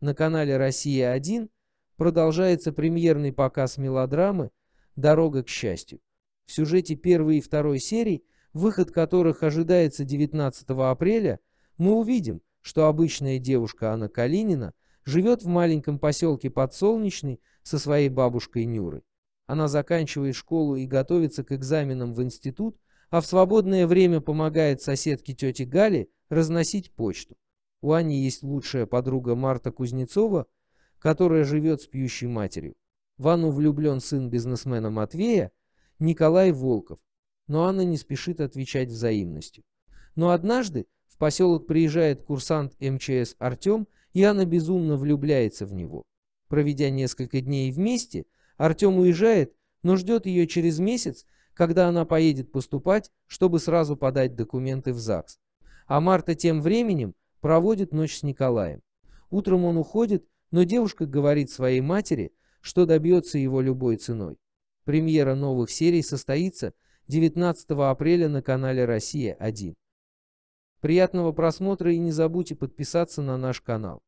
на канале «Россия-1» продолжается премьерный показ мелодрамы «Дорога к счастью». В сюжете первой и второй серий, выход которых ожидается 19 апреля, мы увидим, что обычная девушка Анна Калинина живет в маленьком поселке Подсолнечный со своей бабушкой Нюрой. Она заканчивает школу и готовится к экзаменам в институт, а в свободное время помогает соседке тете Гали разносить почту. У Ани есть лучшая подруга Марта Кузнецова, которая живет с пьющей матерью. В Анну влюблен сын бизнесмена Матвея, Николай Волков, но Анна не спешит отвечать взаимностью. Но однажды в поселок приезжает курсант МЧС Артем, и Анна безумно влюбляется в него. Проведя несколько дней вместе, Артем уезжает, но ждет ее через месяц, когда она поедет поступать, чтобы сразу подать документы в ЗАГС. А Марта тем временем проводит ночь с Николаем. Утром он уходит, но девушка говорит своей матери, что добьется его любой ценой. Премьера новых серий состоится 19 апреля на канале «Россия-1». Приятного просмотра и не забудьте подписаться на наш канал.